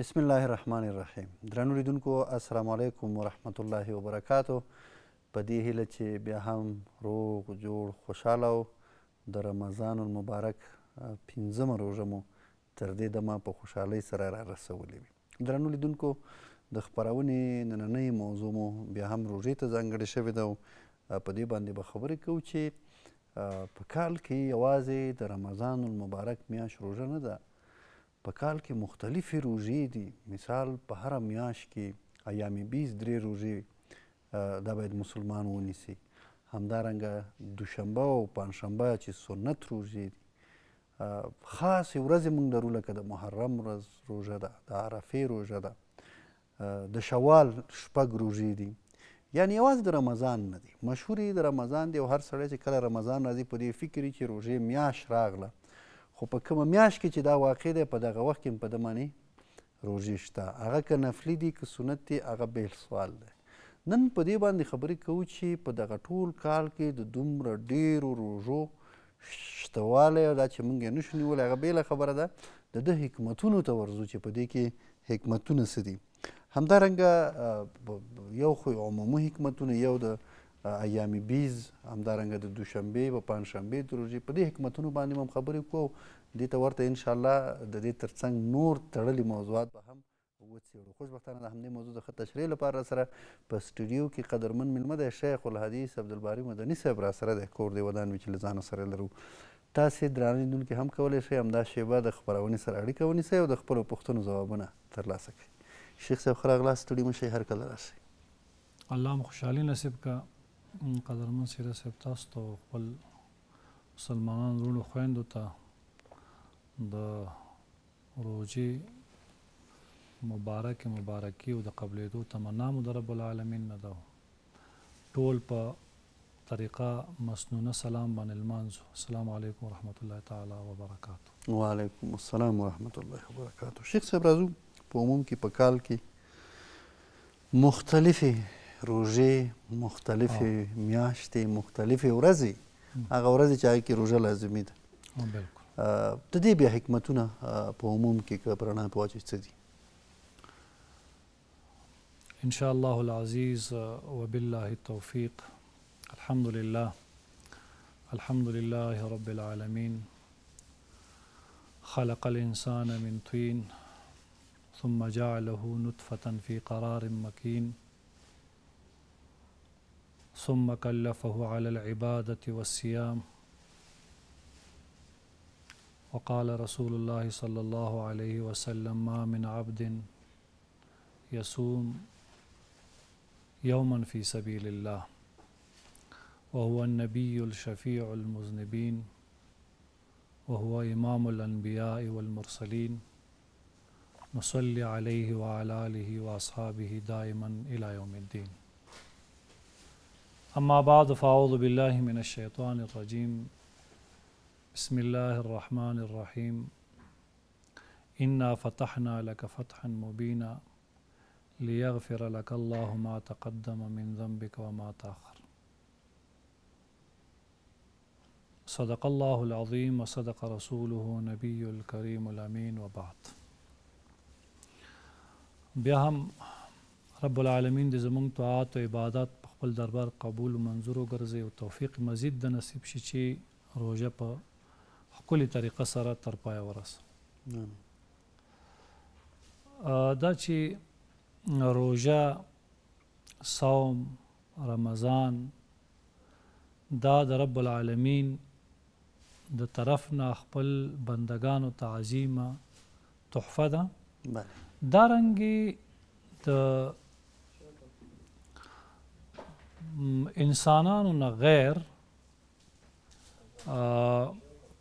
بسم الله الرحمن الرحیم درنو لیدونکو السلام علیکم ورحمت الله وبرکاتو په دې هیله چې بیا هم روغ جوړ خوشحاله او د رمضان المبارک پنځمه روژه مو تر دې دمه په خوشحالۍ سره را رسولې وي درنو لیدونکو د خپرونې نننۍ موضوع مو بیا هم روژې ته ځانګړې شوې ده او په دې باندې به خبرې کوو چې په کال کې یوازې د رمضان المبارک میاشت روژه نه ده په کال کې مختلفې روژې دي مثال په هره میاشت کې ایام بیس درې روژې دا باید مسلمان ونیسي همدارنګه دوشنبه او پنجشنبه چې سنت روژې دي خاصې ورځې موږ لرو لکه د محرم ورځ روژه ده د عرفې روژه ده د شوال شپږ روژې دي یعنی یوازې د رمضان نه دی مشهور د رمضان دی او هر سړی چې کله رمضان راځي په دې فکر چې روژې میاش راغله خو په کومه میاشت کې چې دا واقع دی په دغه وخت کې په د باندې روژې شته هغه که نفلي دي که سنت دي هغه بیل سوال دی نن په دې باندې خبرې کوو چې په دغه ټول کال کې د دومره ډیرو روژو شتوالی او دا چې موږ یې نشو نیولی هغه بېله خبره ده د ده حکمتونو ته ورځو چې په دې کې حکمتونه څه دي همدارنګه یو خو عمومي حکمتونه یو د ایام 20 همدارنګه د دوشنبه او پنځشنبه د ورځې په دې حکمتونو باندې هم خبرې کوو د ته ورته ان شاء الله د دې ترڅنګ نور تړلي موضوعات به هم وڅېړو خوشبختانه د همدې موضوع د تشریح لپاره سره په سټوډیو کې قدرمن ملمه د شیخ الحدیث عبدالباری مدني صاحب را سره د کور دی ودان وچ لزان سره لرو تاسو درانه دن کې هم کولای شئ همدا شیبه د خبرونې سره اړیکه ونیسئ او د خپل پښتنو ځوابونه ترلاسه کړئ شیخ صاحب خراغلا سټوډیو مشه هر کله راشي الله مخوشالي نصیب کا قدرمن سیره صاحب تاسو ته خپل مسلمانان ورونو خويندو ته د روزي مبارک مبارکي او د قبلېدو تمنا مو د رب العالمین نه ده ټول په طریقه مسنونه سلام باندې المانځو السلام علیکم ورحمت الله تعالی وبرکاتو وعلیکم السلام ورحمت الله وبرکاتو شیخ صاحب راځو په عموم کې په کال کې مختلفه روژې مختلفې میاشتې مختلفې ورځې هغه ورځې چې هغه کې روژه لازمي ده د دې بیا حکمتونه په عموم کې که په رڼا په واچوي څه دي ان شاء الله العزیز وبالله التوفیق الحمد لله الحمد لله رب العالمين خلق الإنسان من طين ثم جعله نطفة في قرار مكين ثم كلفه على العبادة والصيام وقال رسول الله صلى الله عليه وسلم ما من عبد يصوم يوما في سبيل الله وهو النبي الشفيع المذنبين وهو إمام الأنبياء والمرسلين نصلي عليه وعلى آله وأصحابه دائما إلى يوم الدين أما بعد فأعوذ بالله من الشيطان الرجيم بسم الله الرحمن الرحيم إنا فتحنا لك فتحا مبينا ليغفر لك الله ما تقدم من ذنبك وما تأخر صدق الله العظيم وصدق رسوله نبي الكريم الأمين وبعد بهم رب العالمين د زمونږ طاعت عبادات پا خپل دربار قبول و منظور وګرځي او توفیق مزید د نصیب شي چې روزه په خپل طریقه سره تر پای ورس دا چې روزه صوم رمضان دا د رب العالمین د طرف نه خپل بندگانو تعظیمه تحفه ده دا, دا رنګي د انسانانو نه غیر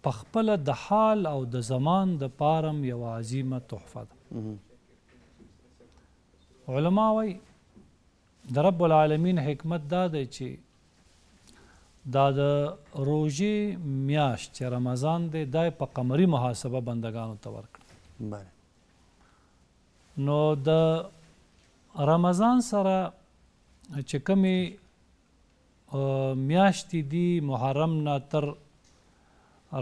په خپل د حال او د زمان د پارم یو عظیمه تحفه ده علما وای د رب العالمین حکمت دا دی چې دا د روزي میاش چې رمضان دی دا په قمري محاسبه بندگانو ته ورکړ نو د رمضان سره چې کمی میاشتې دي محرم نه تر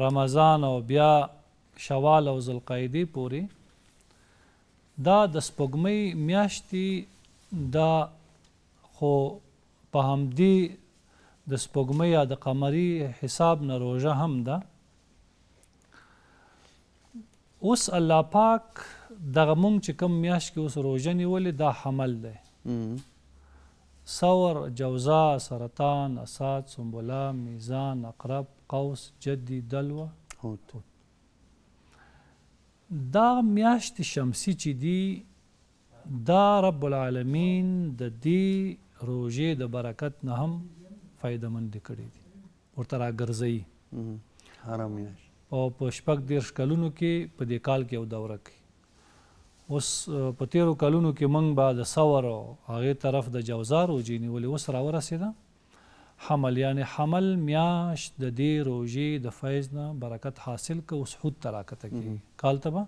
رمضان او بیا شوال او ذوالقعدې پورې دا د سپوږمۍ میاشتې دا خو په همدې د سپوږمۍ یا د قمري حساب نه روژه هم ده اوس الله پاک دغه مونږ چې کم میاش کې اوس روژه نیولې دا حمل دی ثور جوزا سرطان اساد سنبله میزان عقرب قوس جدي دلوه حوت دا میاشت شمسی چې دی دا رب العالمین د دې روزې د برکت نه هم فائدہ مند کړی دي ورته راګرځي حرام میاشت او په شپږ دیرش کلونو کې په دې کال کې یو دوره کوي اوس په تیرو کلونو کې موږ به د ثور او هغې طرف د جوزار روجې نیولې اوس راورسېده حمل یعنی حمل میاشت د دې روژې د فیض نه برکت حاصل که اوس حود ته راکته کېږي کال ته به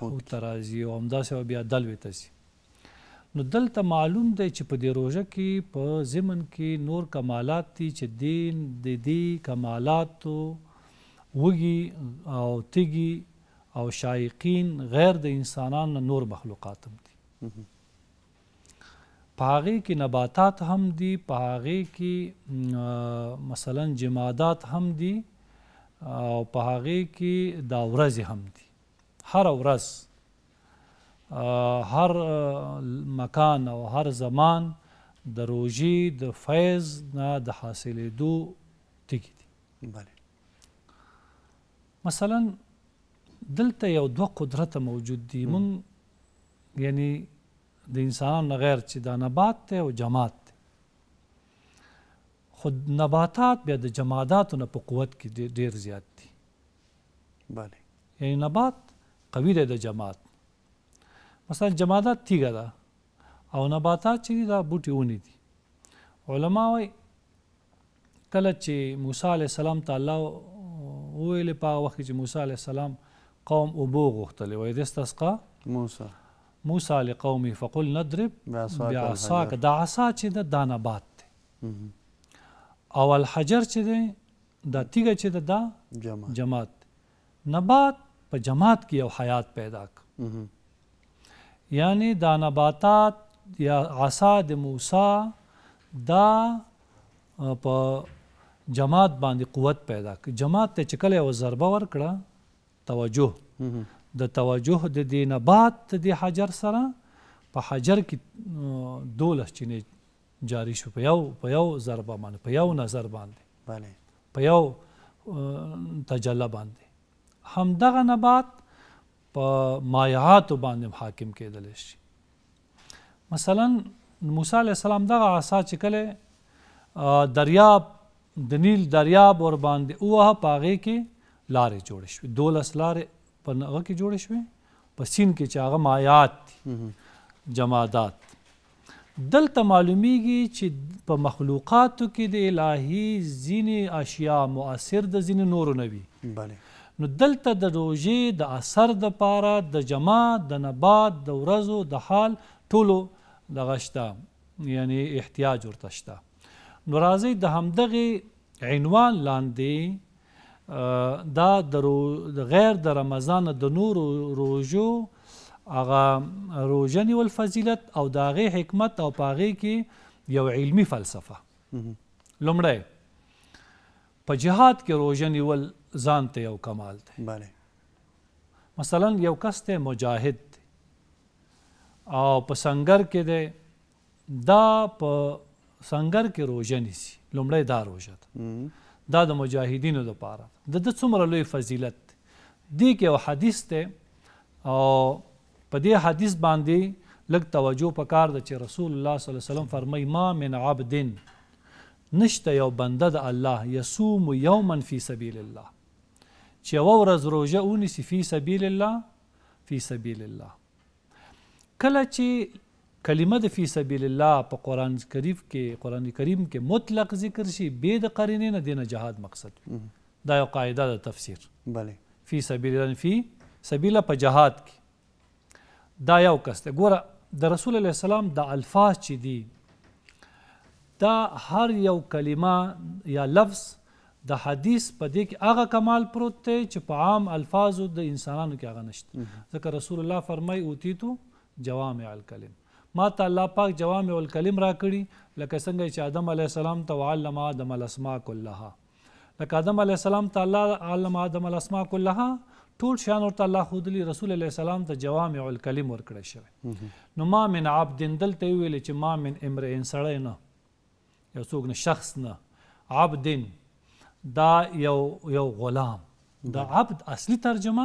حود ته راځي او همداسې به بیا دلوې ته ځي نو دلته معلوم دی چې په دې روژه کې په ضمن کې نور کمالات دي چې دین د دې کمالاتو وږي او تیږي او شایقین غیر د انسانان نور مخلوقات هم دي پاغي کې نباتات هم دي پاغي کې مثلا جمادات هم دي او پاغي کې دا ورځ هم دي هر ورځ هر مکان او هر زمان د روجي د فیض نه د حاصلې دو ټکی دي بله مثلا دلته یو دوه قدرت موجود دي مونږ یعنی د انسان غیر چې دا نبات ته او جماعت ته خود نباتات بیا د جماداتو نه په قوت کې ډیر زیات دي بله یعنی نبات قوي دی د جماعت مثلا جمادات تیګه ده او نباتات چې دا بوټي ونی دي علما وایي کله چې موسی علی السلام ته الله وویل په وخت چې موسی علی السلام قوم اوبو غوښتلې وای د استسقا موسی موسی لقومه فقل نضرب بعصاك دا عصا چې د دانه بات دی او الحجر چې دی دا تیګه چې دا جماعت جماعت نبات په جماعت کې یو حیات پیدا ک یعنی دا نباتات یا عصا د موسی دا په جماعت باندې قوت پیدا ک جماعت ته چکلې او ضربه ورکړه توجه د توجه د دینه بعد د حجر سره په حجر کې دوله چینه جاری شو په یو په یو ضربه باندې په یو نظر باندې بله په یو تجله باندې همدغه نه بعد په مایعات باندې حاکم کېدل شي مثلا موسی علی السلام دغه عصا چې کله دریاب د نیل دریاب ور باندې اوه پاغه کې لارې جوړ شوې دولس لارې په هغه کې جوړ شوې په سین کې چې هغه مایات دي جمادات دلته معلومیږي چې په مخلوقاتو کې د الهي ځینې اشیا مؤثر د ځینې نورو نه وي بله نو دلته د روژې د اثر د پاره د جما د نبات د ورځو د حال ټولو دغه شته یعنی احتیاج ورته شته نو راځئ د همدغې عنوان لاندې دا د غیر د رمضان د نورو روزو هغه روزنی ول فضیلت او داغه حکمت او پاغه کې یو علمی فلسفه لمړی په جهاد کې روزنی ول ځان ته یو کمال دی بله مثلا یو کس ته مجاهد دی او په سنگر کې دی دا په سنگر کې روزنی سي لمړی دا روزه ده دا د مجاهدینو لپاره د د څومره لوی فضیلت دی کې یو حدیث ته او په دې حدیث باندې لږ توجه پکار ده چې رسول الله صلی الله علیه وسلم فرمای ما من عبد نشته یو بنده د الله یصوم یوما فی سبیل الله چې ورځ روزه اونیسی فی سبیل الله فی سبیل الله کله چې کلمه د فی سبیل الله په قران کریم کې قران کریم کې مطلق ذکر شي به د قرینې نه دینه جهاد مقصد دا یو قاعده د تفسیر بله فی سبیل الله فی سبیل په جهاد کې دا یو کس ده ګوره د رسول الله سلام د الفاظ چې دي دا هر یو کلمه یا لفظ د حدیث په دې کې هغه کمال پروت دی چې په عام الفاظو د انسانانو کې هغه نشته ځکه رسول الله فرمای اوتی تو جوامع الکلم ما ته الله پاک جوامع الکلم را کړی لکه څنګه چې آدم علی السلام ته وعلم آدم الاسماء كلها لکه آدم علی السلام ته الله علم آدم الاسماء كلها ټول شان ورته الله خودلی رسول الله سلام ته جوامع الکلم ورکړی شوی نو ما من عبد دلته ویل چې ما من امرئ سړی نه یو څوک نه شخص نه عبد دا یو یو غلام دا عبد اصلي ترجمه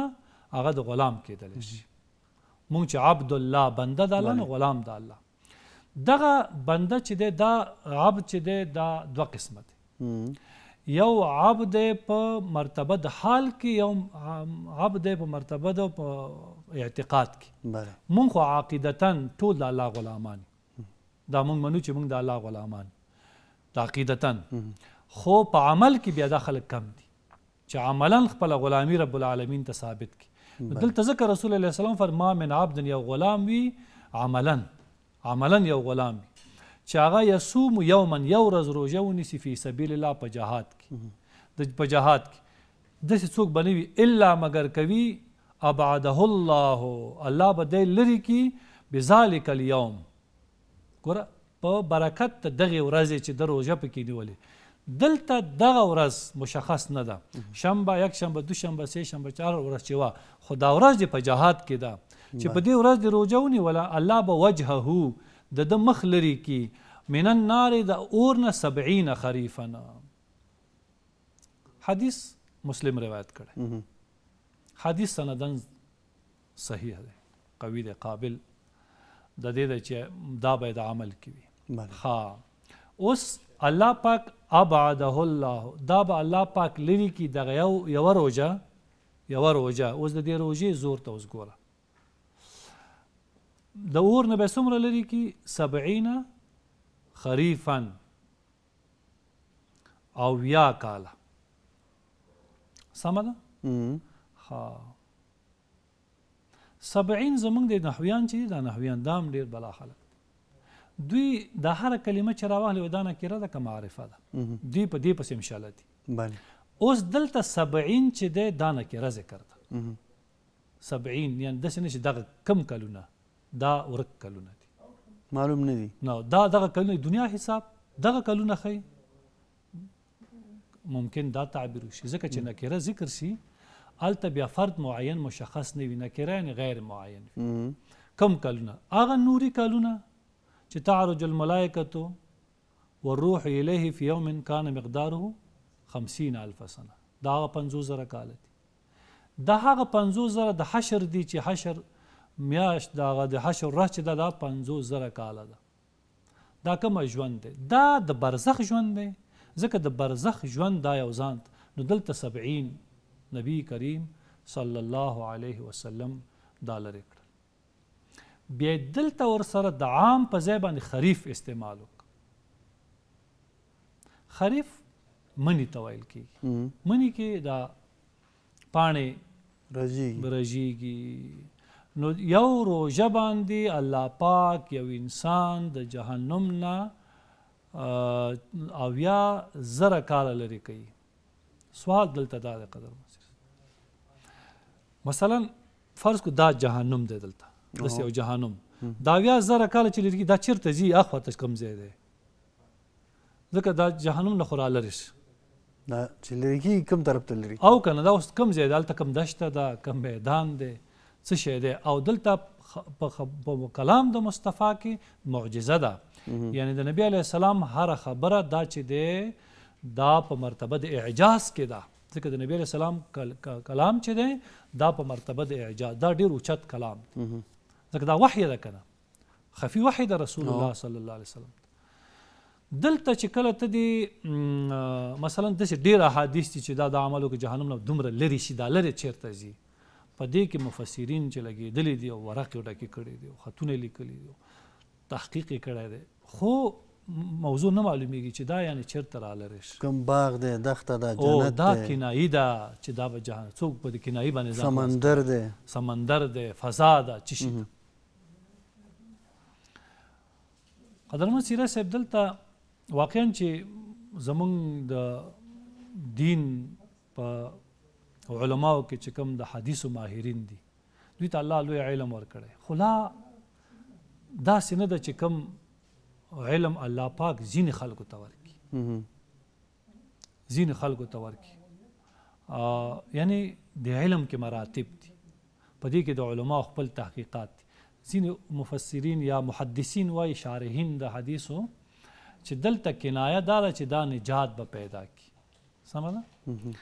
هغه د غلام کېدل شي مونږ چې عبد الله بنده د الله نه غلام د الله دغه بنده چې دی دا عبد چې دی دا دوه قسمت یو عبد په مرتبه د حال کې یو عبد په مرتبه د په اعتقاد کې بله مونږ خو عقیدتا ټول د الله غلامان دا مونږ منو چې مونږ د الله غلامان دا عقیدتا خو په عمل کې بیا دا خلک کم دي چې عملا خپل غلامی رب العالمین ته ثابت کړي دلته ذکر رسول الله صلی الله علیه وسلم فرما من عبد یو غلام وي عملا عملا یو غلام وي چې هغه یصوم یوما یو ورځ روژه ونیسي فی سبیل الله په جهاد کې د په جهاد کې داسې څوک به نه وي الا مګر کوي ابعده الله الله به دی لرې کي بذلک الیوم ګوره په برکت ته دغه ورځ چې د روژه پکې نیولې دلته دغه ورځ مشخص نه ده شنبه یک شنبه دو شنبه سه شنبه چهار ورځ چې وا خو دا ورځ په جهاد کې ده چې په دې ورځ د روژه ونیوله الله به وجهه د د مخ لري کی من النار د اور نه 70 خریفنا حدیث مسلم روایت کړي حدیث سندن صحیح دی قوی دی قابل د دې د چې دا به د عمل کوي ها اوس الله پاک ابعده الله دا به الله پاک لري کی د یو یو روجه یو روجه اوس د دې روجه زور ته اوس ګوره د اور نه به څومره لري کی 70 خریفا او یا کاله سم ده ها 70 زمونږ د نحویان چې د نحویان دام ډیر بلا خلک دوی د هر کلمه چې راوهلې ودانه کیره د کمعرفه ده دی په دې پسې مشاله دي بله اوس دلته 70 چې د دانه کیره ذکر ده 70 یعنی د سنې دغه کم کلونه دا ورک کلونه دي معلوم نه دي نو دا دغه کلونه دنیا حساب دغه کلونه خي ممکن دا تعبیر شي ځکه چې نکره ذکر شي الته بیا فرد معین مشخص نه وي نکره یعنی غیر معین کم کلونه اغه نوري کلونه چې تعرج الملائکه والروح الیه فی یوم کان مقداره 50000 سنه دا 50000 کال دي دا هغه 50000 د حشر دي چې حشر میاش دا د حشر راه چې دا د 50000 کال ده دا کوم ژوند دی دا د برزخ ژوند دی ځکه د برزخ ژوند دا یو ځان نو دلته 70 نبی کریم صلی الله علیه وسلم دا لري کړ بیا دلته ور سره د عام په ځای باندې خریف استعمال وک خریف منی تویل کی منی کې دا پانه رژیږي رژیږي نو یو روژه باندې الله پاک یو انسان د جهنم نه او یا زره کال لري کوي سوال دلته دا قدر مثلا فرض کو دا جهنم دی دلته بس یو جهنم دا بیا زره کال چې لري دا چیرته زی اخو ته کم زی دی ځکه دا جهنم نه خورا لري دا چې لري کوم طرف ته لري او کنه دا اوس کم زی دلته کم دشته دا کم میدان دی څه شی دی او دلته په کلام د مصطفی کې معجزه ده یعنی د نبی علیه السلام هر خبره دا چې دی دا په مرتبه د اعجاز کې ده ځکه د نبی علیه السلام کلام چې دی دا په مرتبه د اعجاز دا ډیر اوچت کلام ځکه دا وحی ده کنه خفي وحی د رسول الله صلی الله علیه وسلم دلته چې کله ته دی مثلا د ډیر احادیث چې دا د عملو کې جهنم نه دومره لري شي دا لري چیرته ځي په دې کې مفسرین چې لګېدلې دي او ورقې ډکې کړې دي او خطونه لیکلي دي تحقیق یې کړی دی خو موضوع نه معلومیږي چې دا یعنی چیرته راغلی شي کوم باغ دی دښته ده جنت دا کنایي ده چې دا به جهان څوک په دې کنایي باندې سمندر دی سمندر دی فضا ده څه شي ده قدرمن سیره صاحب دلته واقعا چې زمونږ د دین په علماو کې چې کوم د حدیثو ماهرین دي دوی ته الله لوی علم ورکړي خو لا دا سینه د چې کوم علم الله پاک زین خلکو ته ورکړي زین خلکو ته ورکړي یعنی د علم کې مراتب دي په دې کې د علما خپل تحقیقات دي زین مفسرین یا محدثین وای شارحین د حدیثو چې دلته کنایه دار چې دا نجات به پیدا کی سمه ده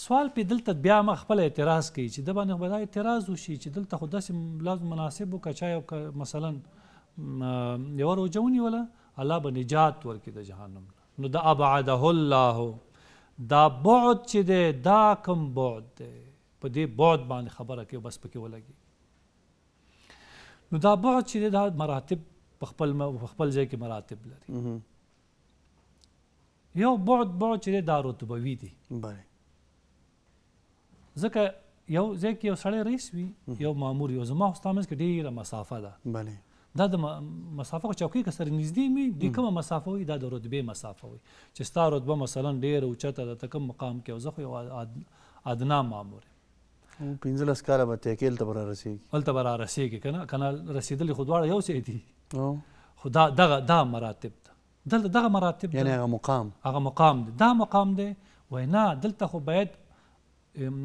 سوال په دلته بیا ما خپل اعتراض کوي چې د باندې به اعتراض وشي چې دلته خو داسې لازم مناسب وکچا یو مثلا یو روجونی ولا الله به نجات ورکړي د جهنم نو د ابعده الله دا بعد چې دی دا کم بعد دی په دې بعد باندې خبره کوي بس پکې ولګي نو دا بعد چې دی دا مراتب په خپل خپل ځای کې مراتب لري یو بعد بعد چې دی دا رتبوي دی بله ځکه یو ځکه یو سړی رئیس وي یو مامور یو زما استامز کې ډیره مسافه ده بله دا د مسافه کو چوکۍ کې سره نږدې می د کومه مسافه وي دا د رتبه مسافه وي چې ستا رتبه مثلا ډیره اوچته ده ته کوم مقام کې زه خو یو ادنا مامور پنځلس کاله به تکیل ته برا رسیږي هلته برا رسیږي که نه که نه رسېدلي خو دواړه یو څه دي خو دا دغه دا مراتب ده دلته دغه مراتب یعنی هغه مقام هغه مقام دی دا مقام دی وای نه دلته خو باید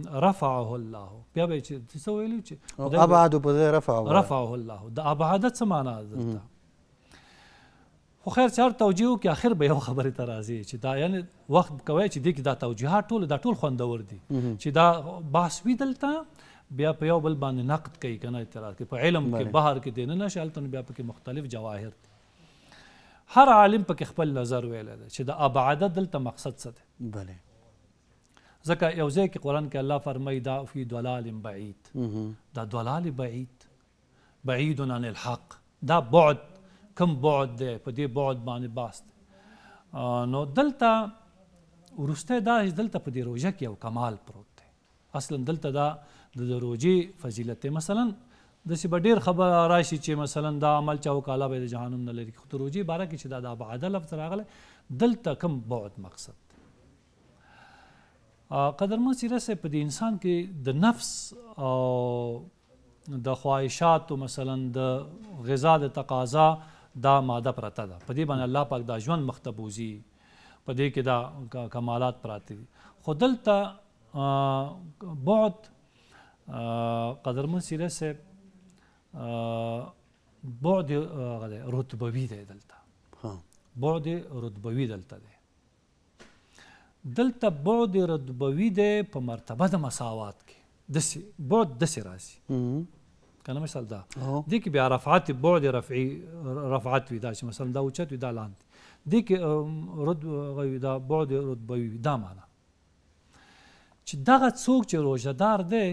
رفعه الله بیا به چې څه ویلو چې ابعد په رفعه رفعه الله د ابعد څه معنا ده خو خیر چار توجیه کې اخر به یو خبره تر راځي چې دا یعنی وخت کوي چې د دا توجیهات ټول دا ټول خوندور دي چې دا بحث وی دلته بیا په یو بل باندې نقد کوي کنه اعتراض کوي په علم کې بهر کې دین نه شالته بیا په کې مختلف جواهر هر عالم په خپل نظر ویل چې دا ابعد دلته مقصد څه ده بله ځکه یو ځای کې قرآن کې الله فرمایي دا فی ضلال بعید دا ضلال بعید بعید عن الحق دا بعد کم بعد دی په دې بعد باندې باست نو دلته ورسته دا دلته په دې روژه کې یو کمال پروت دی اصلا دلته دا د روژې فضیلت دی مثلا داسې به ډېر خبر راشي چې مثلا دا عمل چا وکاله به د جهنم نه لري خو د روژې باره کې چې دا د عباده لفظ راغلی دلته کم بعد مقصد قدرمن سیره سه په د انسان کې د نفس او د خواهشات مثلا د غذا د تقاضا دا ماده پراته ده په دې باندې الله پاک دا ژوند مختبوزي په دې کې دا کمالات پراته دي خو دلته بعد قدرمن سیره سه بعد رتبوي دی دلته بعد رتبوي دلته دی دلته بعد ردبوي دی په مرتبه د مساوات کې دسې بعد دسې راځي کنه مثال دا دې کې بیا رفعات بعد رفعي رفعات وي دا چې مثلا دا اوچت وي دا لاندې دې کې رد غوي دا بعد ردبوي دا معنا چې دغه څوک چې روژهدار دی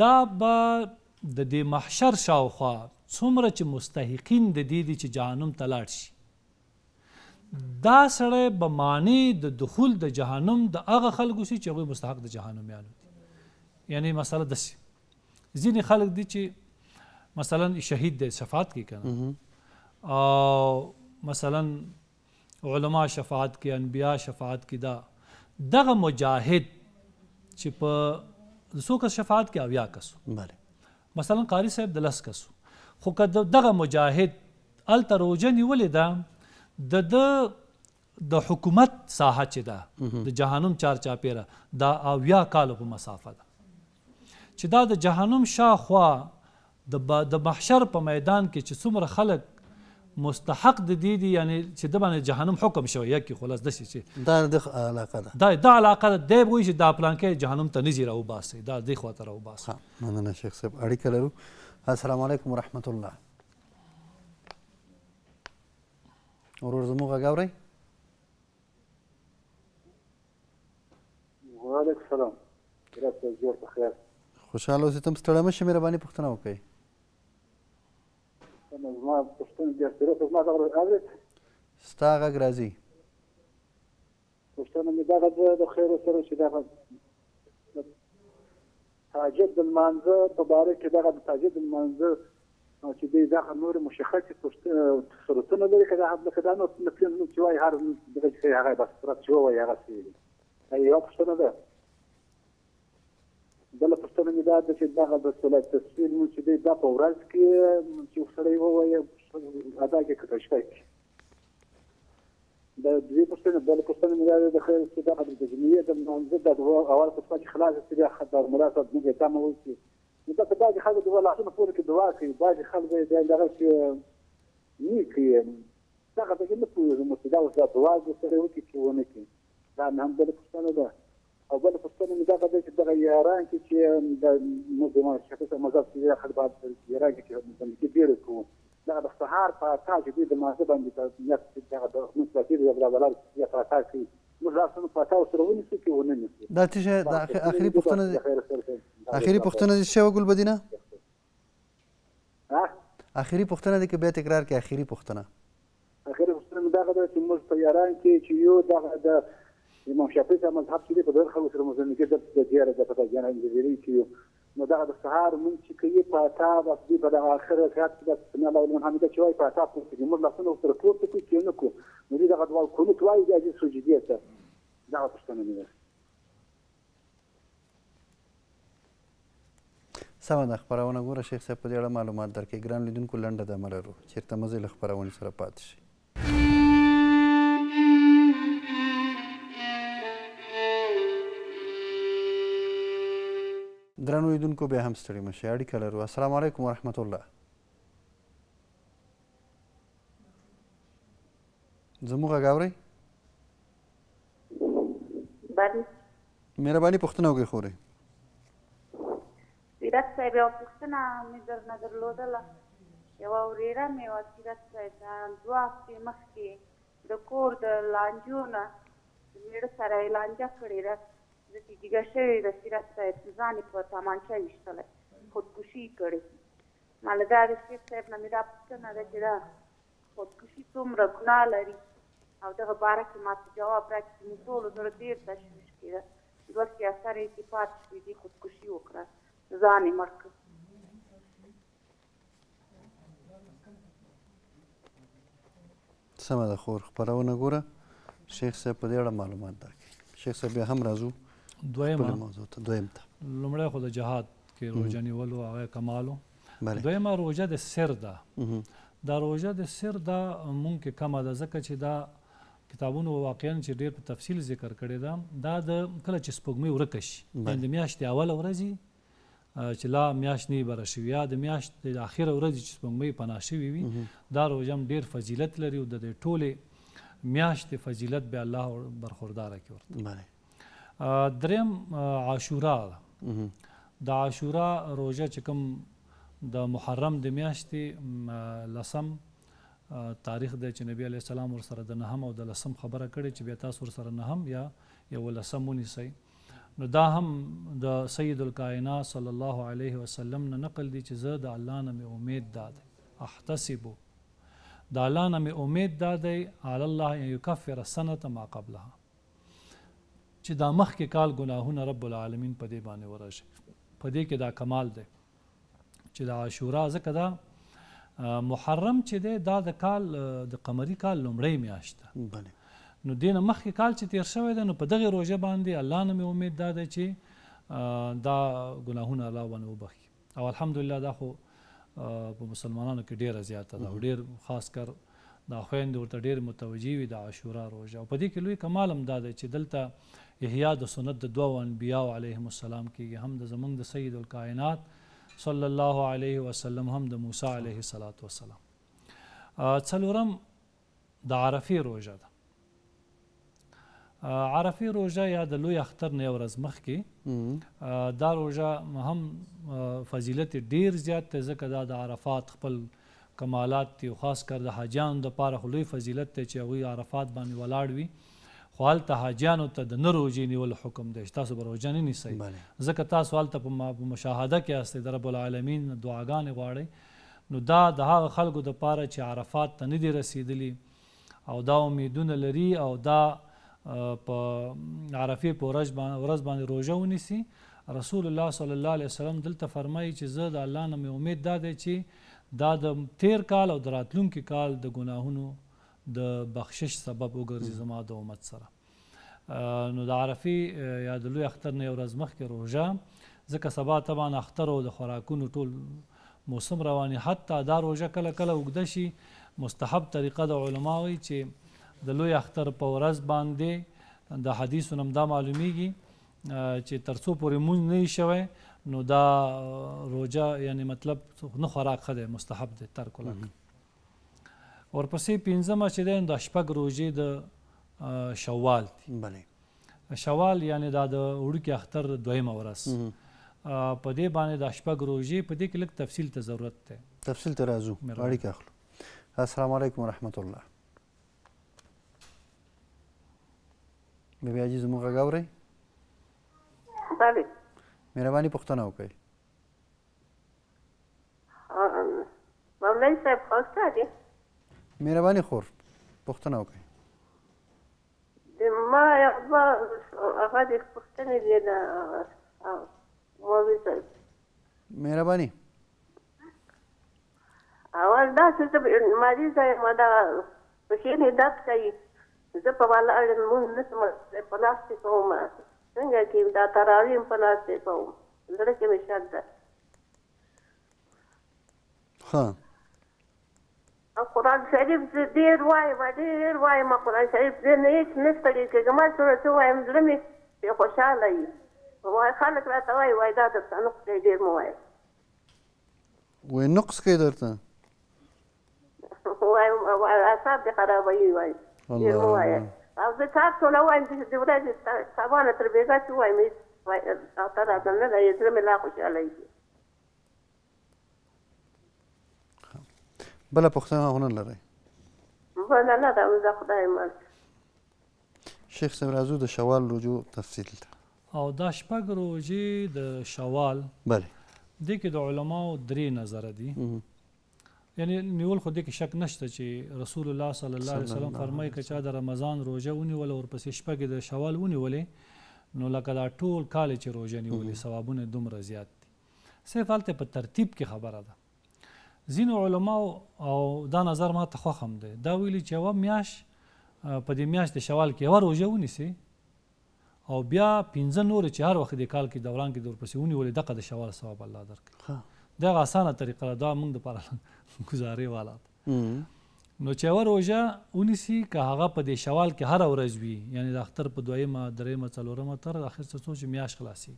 دا به د دې محشر شاوخوا څومره چې مستحقین د دې دي چې جهنم ته لاړ شي دا سړی به معنی د دخول د جهنم د هغه خلکو سي چې هغه مستحق د جهنم یانو دي یعنی مسله دسی ځینې خلک دي چې مثلا شهید د شفاعت کې کنه او مثلا علما شفاعت کې انبیا شفاعت کې دا دغه مجاهد چې په څو کس شفاعت کې اویا کس بله مثلا قاری صاحب د لس کس خو دغه مجاهد الته روجه نیولې ده د د د حکومت ساحه چې ده د جهنم چار چاپیره دا اویا کال په مسافه ده چې دا د جهنم شاخوا د د محشر په میدان کې چې څومره خلک مستحق د دې دي یعنی چې د باندې جهنم حکم شوی یا کې خلاص دسی چې دا د علاقه ده دا د علاقه ده دی وایي چې دا پلان کې جهنم ته نږدې راو باسي دا د خواته راو باسي مننه شیخ صاحب اړیکه لرو السلام علیکم ورحمت الله ورور زموږ غږ اورئ وعلیکم سلام جوړ په خیر خوشحاله اوسئ تم ستړی مه شئ مهرباني پوښتنه وکړئ زما پوښتنه ډېر زما دغه اورېد ستا غږ راځي پوښتنه مې دغه ده د خیر سره چې دغه تاجد د لمانځه په باره کې دغه د تاجد د لمانځه نو چې دوی دغه نور مشخصې صورتونه لري که دا لکه دا نور مثلا چې وایي هر دغه چې هغه بس صورت چې ووایي هغه څه وي دا یوه پوښتنه ده بله پوښتنه مې دا ده چې دغه د صلت تصویر مو چې دی دا په ورځ کې چې یو سړی ووایي ادا کې کټه شوی دا دوې پوښتنې بله پوښتنه مې دا ده د خیر چې دغه د تجمیې د لمانځه د اول خطبه چې خلاصه شي بیا خدار مراسم دې ته مو وکړي ځکه بعضې خلک د لاسونو پورې کې دعا کوي بعضې خلک یې دغه چې نه کوي دغه پکې نه پوهېږم چې دا اوس دا دعا دې سره وکړي چې ونه کړي دا مې هم بله پوښتنه ده او بله پوښتنه مې دغه ده چې دغه یاران کې چې د مزما شخص مذهب چې خلک بعد یاران کې چې مزمکي بیړې کوو دغه د سهار په اتاج دې د مازه باندې د نیت دغه د مسلکي د بلا بلا یا په اتاج کې موږ لاسونه پټاو سره ونیسو کې ونه نیسو دا چې د اخري پښتنه دي اخري پښتنه دي شوه ګل بدینه اخري پښتنه دي کې بیا تکرار کې اخري پښتنه اخري پښتنه دا غواړي چې موږ په یاران کې چې یو دا د امام شافعي مذهب چې په دغه خلکو سره موږ نه کې د دې اړه د پټاګان انجیری کې نو دغه د سهار مونږ چې کوي په تا د دې په د اخر رکعت کې د سمع الله لمن حمده چې وای په تا په دې موږ لاسونه سره پورته کوي چې نو کو نو دې دغه ډول کوم چې وای د سجدي ته دا پښتنه نه سمه د خبرونه ګوره شیخ صاحب په دې اړه معلومات درکې ګران لیدونکو لنډه د امر ورو چیرته مزل خبرونه سره پاتې شي ګران ویدونکو بیا هم ستړي مشه اړیکه لرو السلام علیکم ورحمت الله زموږ غاوري باندې مهرباني پښتنه وکړئ خورې سیرت صاحب یو پښتنه مې درنه درلودله یوه ورېره مې وه سیرت صاحب دوه هفتې مخکې د کور د لانجو نه مېړه سره یې لانجه کړې ده زتیجه شوې د سیرت صاحب ځانې په تمانچه ویشتلی خودکشي یې کړې ما له دا د شیخ صاحب نه مې دا پوښتنه ده چې دا خودکشي څومره ګناه لري او دغه باره کې ما ته جواب راکړي چې مې ټولو زړه ډېر تشویش کېده دوه سیاستر یې چې پاتې شوې دي خودکشي وکړه ځان یې مړ کړ سمه ده خور خپرونه ګوره شیخ صاحب په دې اړه معلومات درکړي شیخ صاحب بیا هم راځو دویم موضوع ته دویم ته لمړی خو د جهاد کې روزه نیولو هغه کمالو دویمه روزه د سر ده دا روزه د سر ده مونږ کې کمه ده ځکه چې دا کتابونو واقعا چې ډېر په تفصیل ذکر کړی ده دا د کله چې سپوږمۍ ورکه شي د میاشتې اوله ورځ چې لا میاشت نه بره شوي یا د میاشت د اخره ورځ چې سپوږمۍ پناه شوي وي دا روزه هم ډېر فضیلت لري او د دې ټولې میاشتې فضیلت به الله برخورداره کړي دریم عاشورا د عاشورا روزه چې کوم د محرم د میاشتې لسم تاریخ د چې نبی علی السلام ور سره د نهم او د لسم خبره کړې چې بیا تاسو ور سره نهم یا یو لسم ونیسئ نو دا هم د سید الکائنا صلی الله علیه وسلم نه نقل دی چې زه د الله نه مې امید داد احتسب د الله نه مې امید دادې علی الله یکفر سنه ما قبلها چې دا مخ کې کال ګناهونه رب العالمین په دې باندې ورشي په دې کې دا کمال دی چې دا عاشورا زکه دا محرم چې دی دا د کال د قمری کال لومړی میاشت بله نو دینه مخکې کال چې تیر شوی دی نو په دغه روژه باندې الله نه مې امید دا ده چې دا ګناهونه الله باندې وبخي او الحمدلله دا خو په مسلمانانو کې ډیره زیاته ده او ډیر خاص کر دا خویندې ورته ډیر متوجي وي د عاشورا روژه او په دې کې لوی کمال هم دا دی چې دلته یحیی د سنت د دوه انبیاء علیهم السلام کې هم د زمنګ د سید الکائنات صلی الله علیه وسلم هم د موسی علیه صلوات و سلام څلورم د عرفی روزه ده عرفی روزه یا د لوی اختر نه ورځ مخ کې دا روزه هم فضیلت ډیر زیات ته ځکه دا د عرفات خپل کمالات دی خاص کر د حاجانو د پاره لوی فضیلت ته چې هغه عرفات باندې ولاړ وي خوال ته حاجیانو ته د نروجی نیول حکم دی تاسو به روجه نه نیسئ ځکه تاسو هلته په مشاهده کې هستئ د رب العالمین دعاګانې غواړئ نو دا د هغه خلکو دپاره چې عرفات ته نه دي رسېدلي او دا امیدونه لري او دا په عرفې په ورځ باندې روژه ونیسي رسول الله صلی الله علیه وسلم دلته فرمایي چې زه د الله نه مې امید دا دی چې دا د تیر کال او د راتلونکي کال د ګناهونو د بخشش سبب وګرځي زما د امت سره نو د عرفي یا د لوی اختر نه یو ورځ مخکې روژه ځکه سبا طبعا اختر او د خوراکونو ټول موسم رواني حتی دا روژه کله کله اوږده شي مستحب طریقه د علماوي چې د لوی اختر په ورځ باندې د حدیثو نم دا معلومیږي چې ترسو پورې مونږ نه شوی نو دا روژه یعنی مطلب نه خوراک خده مستحب ده ترک ورپسې پنځمه چې ده د شپږ روزې د شوال دي بله شوال یعنی دا د وړوکي اختر دویمه ورځ په دې باندې د شپږ روزې په دې کې لږ تفصیل ته ضرورت ده تفصیل ته راځو اړیکه اخلو السلام علیکم ورحمت الله بیا بیا چې زموږ غاوري بله مهرباني پوښتنه وکړئ مولوی صاحب خواسته دي مهرباني خور پوښتنه وکړئ ما یو هغه د پوښتنې دی د مولوي صاحب مهرباني اول دا چې مالي ځای ما دا پښې درد کوي زه په ولاړ لمونځ نه شم په ناستې کوم څنګه کې دا تراویح په ناستې کوم زړه کې مې شک ده ښه قرآن شریف زه ډېر وایم ډېر وایم قرآن شریف زه نه هېڅ نه ستړی کېږم هر څومره څه وایم زړه مې پرې خوشحاله وي وایي خلک راته وایي وایي دا درته نقص دی ډېر مه وایه وایي نقص کوي درته وایم اعصاب دې خرابوي وایي ډېر مه وایه او زه کار ټوله وایم د ورځې سبا نه تر بېګا چې وایم هېڅ اته راته نه دی زړه مې لا خوشحاله وي بل پوښتنه هونه لري بل نه دا زه خدای مال شیخ صاحب راځو د شوال رجوع تفصیل ته او دا شپږ روزې د شوال بله د کې د علماو درې نظر دي یعنی نیول خو دې کې شک نشته چې رسول الله صلی الله علیه وسلم فرمایي چې دا رمضان روزه ونیول او پسې شپږ د شوال ونیولې نو لکه دا ټول کال چې روزه نیولې ثوابونه دومره زیات دي صرف هلته په ترتیب کې خبره ده زین علما او دا نظر ما ته خوخم دی دا ویلي چې و میاش په دې میاش د شوال کې ور وجو نیسی او بیا پنځه نور چې هر وخت د کال کې دوران کې دور پسې ونی ولې دغه د شوال ثواب الله درکړي دا اسانه طریقه دا موږ د پاره گزاري والا نو چې ور وجه اونیسی که هغه په دې شوال کې هر ورځ وي یعنی د اختر په دویمه درېمه څلورمه تر اخر څه سوچ میاش خلاصي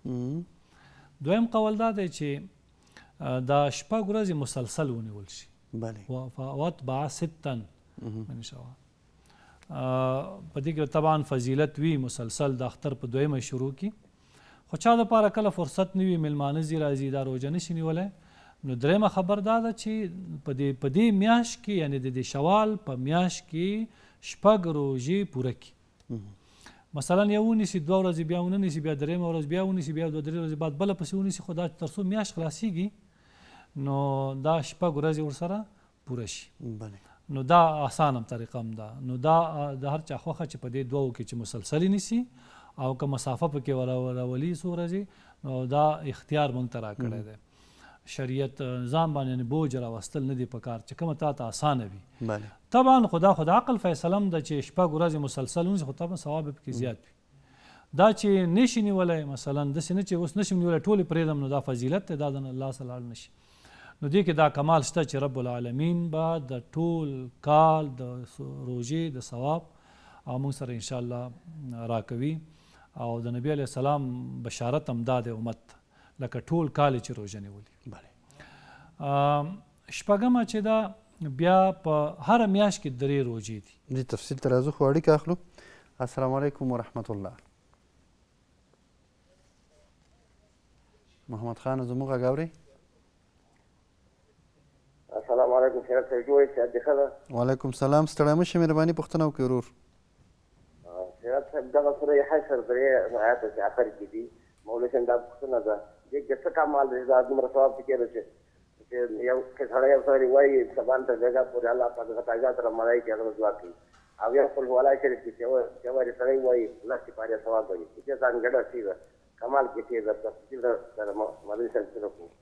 دویم قول دا دی چې دا شپږ ورځې مسلسل ونیول شي بله فوتبع ستا معنی شوه په دې کې طبعا فضیلت وی مسلسل د اختر په دویمه شروع کی خو چا لپاره کله فرصت نه وي ملمانه زی راځي دا روزه نشي نیولای نو درېمه خبر دا ده چې په دې په دې میاش کې یعنی د دې شوال په میاش کې شپږ روزې پوره کی مثلا یو نیسی دوه ورځې بیا ونیسی بیا درېمه ورځ بیا ونیسی بیا دوه درې ورځې بعد بل پسې ونیسی خو دا تر څو میاش خلاصيږي نو دا شپږ ورځې ورسره پوره شي بله نو دا اسانه طریقه هم ده نو دا د هر چا خوخه چې په دې دوو کې چې مسلسل نیسی او که مسافه پکې ولا ولی سو ورځې نو دا اختیار مونږ ته راکړی دی شریعت نظام باندې بوج راوستل نه دی په کار چې کوم تا ته اسانه وي بله طبعا خدا خدا عقل فیصله هم ده چې شپږ ورځې مسلسل ونیسي خو طبعا ثواب پکې زیات وي دا چې نشي نیولای مثلا داسې نه چې اوس نشم نیولی ټولې پرېږدم نو دا فضیلت دی دا د الله سلال نشي نو دې کې دا کمال شته چې رب العالمین با د ټول کال د روزې د ثواب او موږ سره ان شاء الله راکوي او د نبی علی سلام بشارت هم داد امت لکه ټول کال چې روزه نیولې بله شپږم چې دا بیا په هر میاش کې درې روزې دي دې تفصیل تر ازو خوړی کې اخلو السلام علیکم ورحمت الله محمد خان زموږه غاوري عبدالرزاق مشرف سره جوړې صحت دې ښه ده وعلیکم سلام ستړی مه شئ مهرباني پوښتنه وکړئ ورور مشرف صاحب دغه سورې حشر درې آیات کې اخر کې دي مولوي صاحب دا پوښتنه ده چې څه کمال دی دا دومره ثواب پکې راځي چې یو که سړی یو سړی وایي سبان ته ځای پورې الله پاک هغه تاګه تر مړای کې هغه ځواک کوي او یو خپل ولای شریف کې چې یو یو سړی وایي لاسې پاره ثواب کوي چې ځان ګډه شي کمال کې چې د تفصیل سره مولوي صاحب سره کوو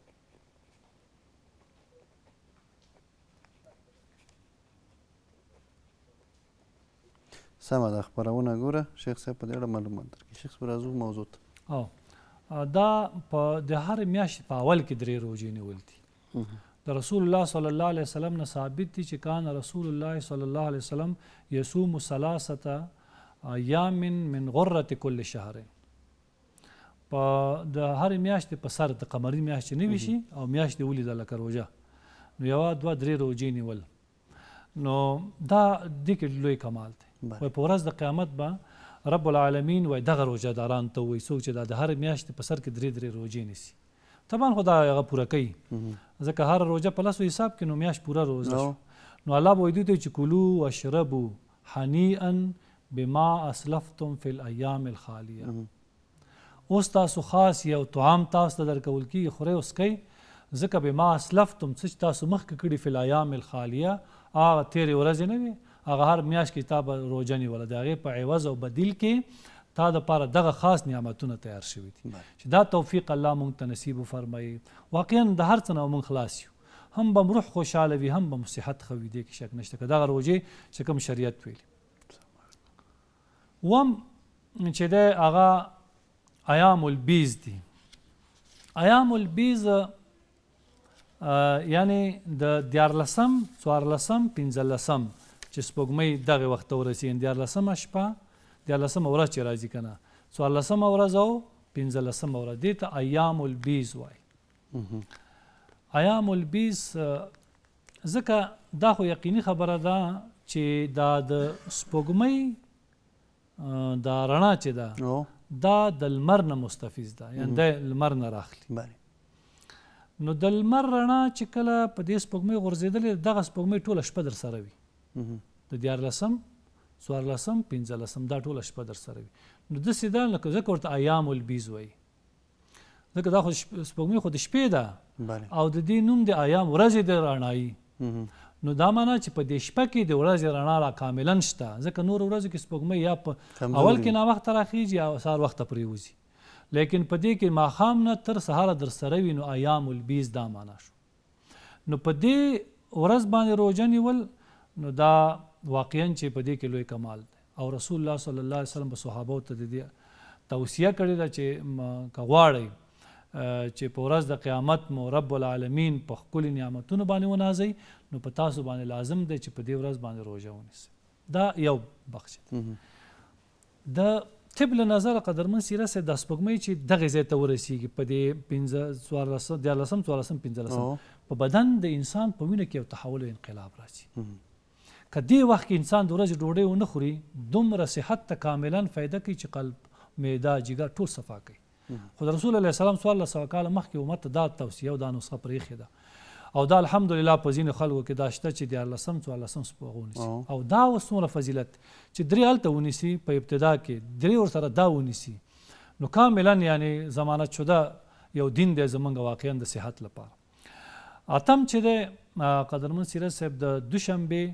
سمه ده خبرونه ګوره شیخ صاحب په دې اړه معلومات درکړي شیخ صاحب راځو موضوع ته او دا په د هر میاشتې په اول کې درې روزې نیول دي د رسول الله صلی الله علیه وسلم نه ثابت دي چې کان رسول الله صلی الله علیه وسلم یصوم ثلاثه ایام من غره کل شهر په د هر میاشتې په سر د قمري میاشتې نه وشي او میاشتې ولې د لکه روزه نو یو دوه درې روزې نیول نو دا د لوی کمال دی و په ورځ د قیامت به رب العالمین وای دغه روزداران ته وای سوچ د هر میاشت په سر کې درې درې روزې نیسی طبعا خدا هغه پوره کوي ځکه هر روزه په لاسو حساب کې نو میاشت پوره روزه نو الله به دوی ته چې کلو واشربو حنیئا بما اسلفتم فی الایام الخالیه اوس تاسو خاص یو طعام تاسو ته درکول کی خوره اوس کوي ځکه به ما اسلفتم چې تاسو مخکې کړی فی الایام الخالیه هغه تیرې ورځې نه وي هغه هر میاش کتاب روزنی ول د هغه په عوض او بدیل کې تا د پاره دغه خاص نعمتونه تیار شوی دي چې دا توفیق الله مونږ ته نصیب فرمایي واقعا د هر څه نه مونږ خلاص یو هم به روح خوشاله وي هم به صحت خو دي کې شک نشته دغه روزي چې کوم شریعت ویلي وم چې دا هغه ایام البیز دي ایام البیز یعنی د دیارلسم څوارلسم پنځلسم چې سپوږمۍ دغه وخت ته ورسي د لسمه شپه د لسمه ورځ چې راځي کنه سو لسمه ورځ او پنځه لسمه ورځ دې ته ایام البیز وای ایام البیز ځکه دا خو یقیني خبره ده چې دا د سپوږمۍ دا رڼا چې ده دا د لمر نه مستفیز ده یعنی د لمر نه راخلي نو د لمر رڼا چې کله په دې سپوږمۍ غورځېدلې دغه سپوږمۍ ټوله شپه در سره وي د دیارلسم څوارلسم پنځلسم دا ټول شپه در سره وي نو د سیدان لکه ځکه ورته ایام البیز وي ځکه دا خو سپوږمۍ خو د شپې ده او د دې نوم د ایام ورځې د رڼایي نو دا معنا چې په دې شپه کې د ورځې رڼا را کاملا شته ځکه نور ورځو کې سپوږمۍ یا په اول کې نا وخت راخیږي او سار وخت پریوزي لیکن په دې کې ماخام نه تر سهار در سره وي نو ایام البیز دا معنا شو نو په دې ورځ باندې روزه نیول نو دا واقعا چې په دې کې لوی کمال دی او رسول الله صلی الله علیه وسلم په صحابه ته د توصیه کړې ده چې کغواړي چې په ورځ د قیامت مو رب العالمین په خپل نعمتونو باندې ونازي نو په تاسو باندې لازم دی چې په دې ورځ باندې روزه ونیسي دا یو بخش ده د طب له نظر قدرمن سیره سه د سپګمې چې دغه ځای ته ورسیږي په دې 15 14 14 15 په بدن د انسان په وینه کې یو تحول او انقلاب راځي کدی وخت کې انسان د ورځې ډوډۍ ونه خوري دومره صحت ته کاملا فایده کوي چې قلب معده جګر ټول صفا کوي خو رسول الله سلام سوال الله سوا کال مخکې امت ته دا توصیه او دا نسخه پرېښې ده او دا الحمدلله په ځینو خلکو کې دا شته چې دیارلسم څوارلسم سپو ونیسي او دا اوس څومره فضیلت چې درې هلته ونیسي په ابتدا کې درې ورسره دا ونیسي نو کاملا یعنی ضمانت شده یو دین دی زمونږ واقعا د صحت لپاره اتم چې د قدرمن سیرت صاحب د دوشنبه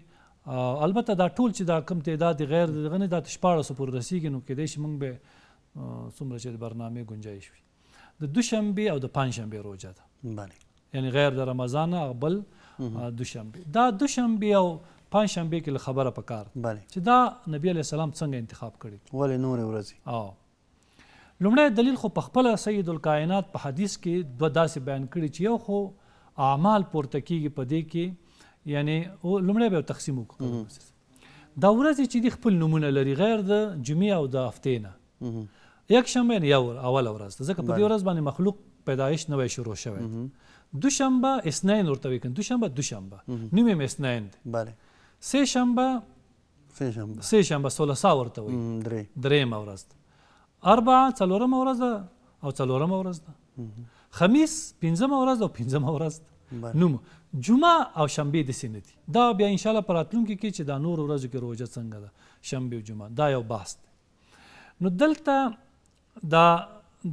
البته دا ټول چې دا کم تعداد غیر دغه نه د 1400 پور رسیدي نو کېدای شي موږ به څومره چې برنامه گنجائش وي د دوشنبه او د پنځشنبه روزه ده بله یعنی غیر د رمضان بل دوشنبه دا دوشنبه او پنځشنبه کې خبره پکار بله چې دا نبی علی سلام څنګه انتخاب کړی ولې نور ورځي او لومړی دلیل خو په خپل سید الکائنات په حدیث کې دوه داسې بیان کړي چې یو خو اعمال پورته کیږي په دې کې یعنی او لمړی به تقسیم وکړو دا ورځ چې د خپل نمونه لري غیر د جمعې او د هفتې نه یک شنبه یعنی اوله ورځ ده ځکه په دې ورځ باندې مخلوق پیدایش نوې شروع شوی دوشنبه اسنین ورته وي کنه دوشنبه دوشنبه نیمه مې اسنین ده بله سه شنبه سه شنبه سه شنبه سولسا ورته وي درې درېمه ورځ ده اربع څلورمه ورځ ده او څلورمه ورځ ده خمیس پنځمه ورځ ده او پنځمه ورځ ده نو جمعه او شنبه د سینه دي دا بیا ان شاء الله پراتلونکو کې چې دا نور ورځو کې روزه څنګه ده شنبه او جمعه دا یو بحث دی نو دلته دا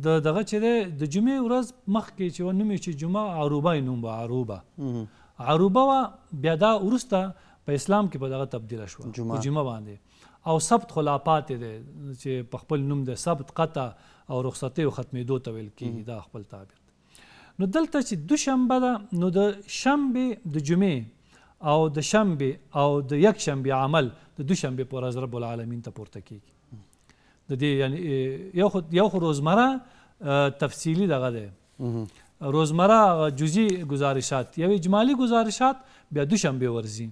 د دغه چې د جمعې ورځ مخ کې چې ونومې چې جمعه عروبه نوم به عروبه عروبه وا بیا دا ورسته په اسلام کې په دغه تبدیل شو جمعه, جمعه باندې او سبت خلافات دي چې په خپل نوم د سبت قطع او رخصتې او ختمې دوه تویل کېږي دا خپل تعبیر نو دلته چې دوشنبه ده نو د شنبې د جمعې او د شنبې او د یک شنبې عمل د دوشنبې په ورځ رب العالمین ته پورته کیږي د دې یعنی یو خو یو خو روزمره تفصیلی دغه ده روزمره جزئی گزارشات یو اجمالی گزارشات بیا دوشنبه ورځي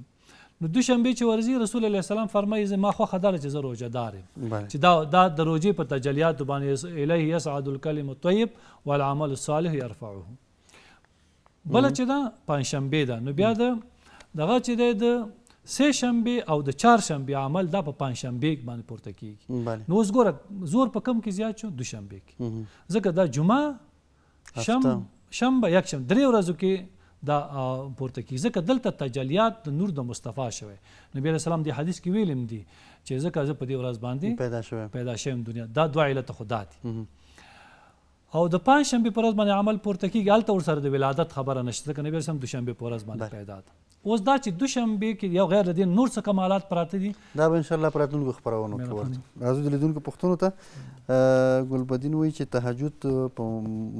نو دوشنبه چې ورځي رسول الله سلام فرمایي ما خو خدای چې زه روزه دار چې دا دا د روزي په تجلیات باندې الیه یسعد الکلم الطیب والعمل الصالح يرفعه بل چې دا پنځشنبه ده نو بیا د دغه چې د سه شنبه او د چهار شنبه عمل دا په پنځشنبه باندې پورته کیږي نو اوس ګوره زور په کم کې زیات شو دوشنبه کې ځکه دا جمعه شم شنبه یک شنبه درې ورځو کې دا پورته کی ځکه دلته تجلیات د نور د مصطفی شوی نبی رسول الله دی حدیث کې ویلم دی چې ځکه زه په دې ورځ باندې پیدا شوم پیدا شوم دنیا دا دوه علت خدا دي او د پنځ شنبه پر ورځ باندې عمل پورته کیږي الته ور سره د ولادت خبره نشته ځکه نبی رسول دوشنبه پر ورځ باندې پیدا ده اوس دا چې دوشنبه کې یو غیر دین نور څه کمالات پراته دي دا به ان شاء الله پراتونکو خبرونه کوو راځو د لیدونکو پښتنو ته ګلبدین وایي چې تهجد په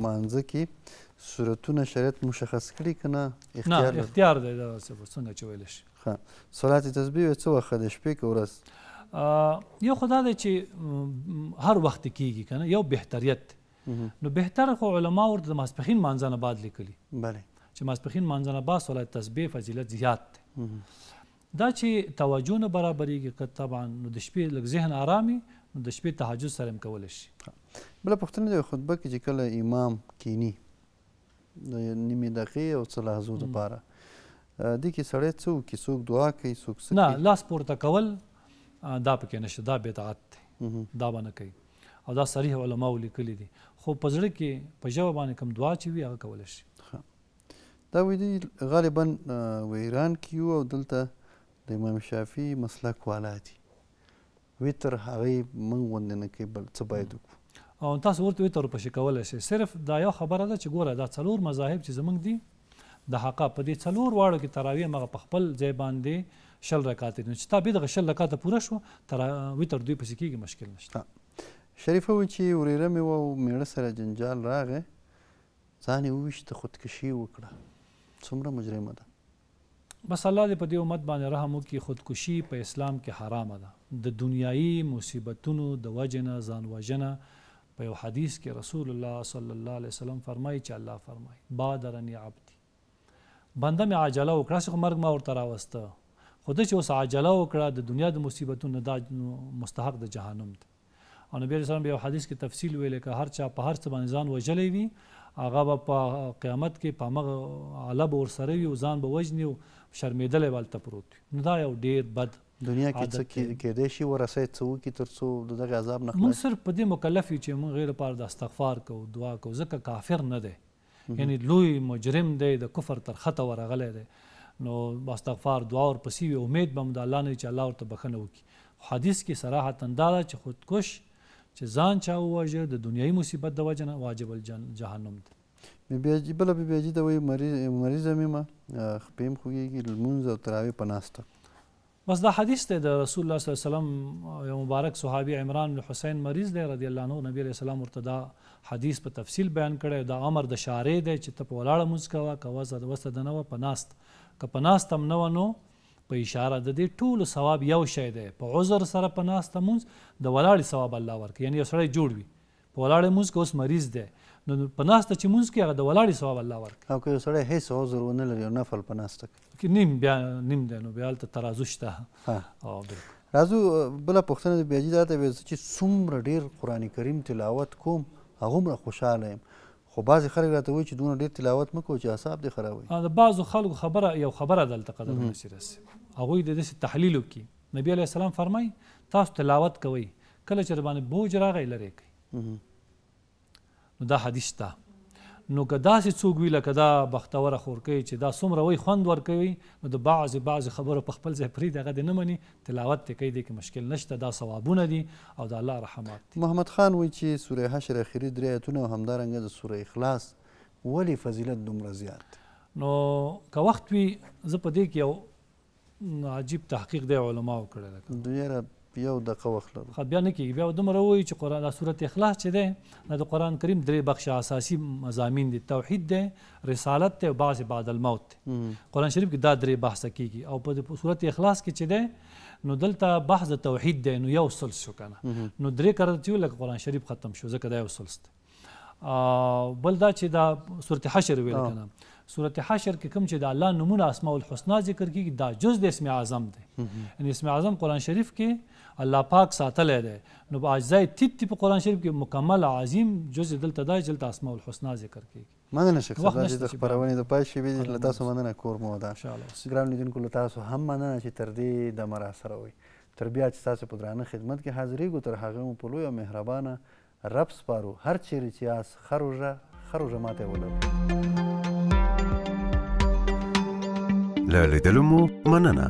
مانځه کې صورتونه شریعت مشخص کړي کنه اختیار نه اختیار دی دا څنګه چې ویل شي ها صلات تسبیح څه وخت د شپې کې ورځ یو خدا دی چې هر وخت کیږي کنه یو بهتریت نو بهتر خو علما ورته ماسپخین مانځنه بعد لیکلي بله چې ماسپخین مانځنه با صلات تسبیح فضیلت زیات دی دا چې توجه نه برابرېږي که طبعا نو د شپې لږ ذهن آرامي نو د شپې تهجد سره هم کولی شي بله پوښتنه د خطبه کې چې کله امام کینی د نیمې دقیقې او څه لحظو دپاره دې کې سړی څه وکړي څوک دعا کوي څوک څه نه لاس پورته کول دا پکې نشته دا بدعت دی دا به نه کوي او دا صریح علماو لیکلي دي خو په زړه کې په ژبه باندې کوم دعا چې وي هغه کولی شي دا ویدي غالبا و ایران کې یو او دلته د امام شافعي مسلک والا دي ویتر هغه موږ غوندې نه کوي بل څه باید وکړو او تاسو ورته تر په شکول شي صرف دا یو خبره ده چې ګوره دا څلور مذاهب چې زمنګ دي د حق په دې څلور واړو کې تراویح مغه په خپل ځای باندې شل رکعات دي چې تا به د شل رکعات پوره شو تر وتر دوی پسې کېږي مشکل نشته شریفه و چې وريره مې و میړه سره جنجال راغې ځان یې وویشت خودکشي وکړه څومره مجرمه ده بس الله دې په دې امت باندې رحم وکړي خودکشي په اسلام کې حرامه ده د دنیایي مصیبتونو د وجنه ځان وجنه په یو حدیث کې رسول الله صلی الله علیه وسلم فرمایي چې الله فرمایي بادرنی عبدي بنده می عجله وکړه چې مرګ ما ورته راوسته خدای چې اوس عجله وکړه د دنیا د مصیبتونو دا مستحق د جهنم دی او نبی رسول الله په حدیث کې تفصیل ویل کې هر چا په هر څه باندې ځان وجلې وي هغه په قیامت کې په مغ علب ور سره وي ځان به وجني شرمیدلې والته پروت نو دا یو ډیر بد دنیا کې څه کېدای شي ورسې څه وکړي تر څو د دغه عذاب نه موږ صرف په دې مکلف یو چې موږ غیر لپاره د استغفار کوو دعا کوو ځکه کافر نه دی یعنی لوی مجرم دی د کفر تر خطه ورغلی دی نو استغفار دعا ورپسې وي امید به هم د الله نه چې الله ورته بښنه وکړي حدیث کې صراحتا دا ده چې خودکش چې ځان چا ووژه د دنیایي مصیبت د وجه نه واجب جهنم دی بیا بله بیا جي د وایي مریضه مې ما خپې م خوږېږي لمونځ او تراوې په ناسته بس دا حدیث دی د رسول الله صلی الله علیه وسلم یو مبارک صحابي عمران بن حسین مریض دی رضی الله عنه نبی علیہ السلام ورته دا حدیث په تفصیل بیان کړی دا امر د شارې دی چې ته په ولاړه مونځ کوه که وزه د وسته د نه وه په ناست که په ناست هم نه وه نو په اشاره د دې ټولو ثواب یو شی دی په عذر سره په ناسته مونځ د ولاړې ثواب الله ورکوي یعنی یو سړی جوړ وي په ولاړې مونځ که اوس مریض دی نو په ناسته چې مونږ کې هغه د ولاړې ثواب الله ورک او که سړی هیڅ عذر ونه لري نفل په ناسته کې نیم بیا نیم دی نو بیا هلته ترازو شته او بالکل رازو بله پوښتنه د بیاجي دا ده چې څومره ډېر قرآن کریم تلاوت کوم هغومره خوشحاله یم خو بعضی خلک راته وایي چې دومره ډېر تلاوت مه کوه چې اعصاب دې خرابوي د بعضو خلکو خبره یو خبره دلته قدم نشي رسي هغوی د داسې تحلیل وکړي نبي علیه السلام فرمایي تاسو تلاوت کوئ کله چې باندې بوج راغی لرې کوي نو دا حدیث تا نو کدا سي څوک وی لکه دا بختوره خورکی چې دا څومره وی خوند ور کوي نو د بعض بعض خبره په خپل ځای پری دغه نه مني تلاوت ته کوي د کې مشکل نشته دا ثوابونه دي او د الله رحمت دي محمد خان وی چې سوره حشر اخیری درې ایتونه همدارنګه د سوره اخلاص ولی فضیلت دومره زیات نو که وخت وی زه په دې کې یو عجیب تحقیق دی علماو کړی دا ډیره یو دقه وخت لرو خو بیا نه کېږي بیا دومره وایي چې قرآن سورت اخلاص چې دی دا د قرآن کریم درې بخش اساسي مضامین دي توحید دی رسالت دی او بعض بعد الموت دی قرآن شریف کې دا درې بحث کېږي او په سورت اخلاص کې چې دی نو دلته بحث توحید دی نو یو سلس شو کنه نو درې کرتیو لکه قرآن شریف ختم شو ځکه دا یو سلس دی بل دا چې دا سورت حشر ویل کنه سورت حشر کې کوم چې د الله نمونه اسماء الحسنا ذکر کیږي دا جز د اسم اعظم دی یعنی اسم اعظم قرآن شریف کې الله پاک ساتلی دی نو په اجزای تیت تی په قران شریف کې مکمل عظیم جز دلته دای جلد اسماء الحسنا ذکر کیږي مننه شیخ صاحب د خبرونه د پای شی بیل له تاسو مننه کوم دا ګرام لیدونکو له تاسو هم مننه چې تر دې د مرا سره وي تر بیا چې تاسو په درانه خدمت کې حاضرې کو تر هغه مو په لوی او مهربانه رب سپارو هر چیرې چې اس خروجه خروجه ماته ولر له لیدلو مو مننه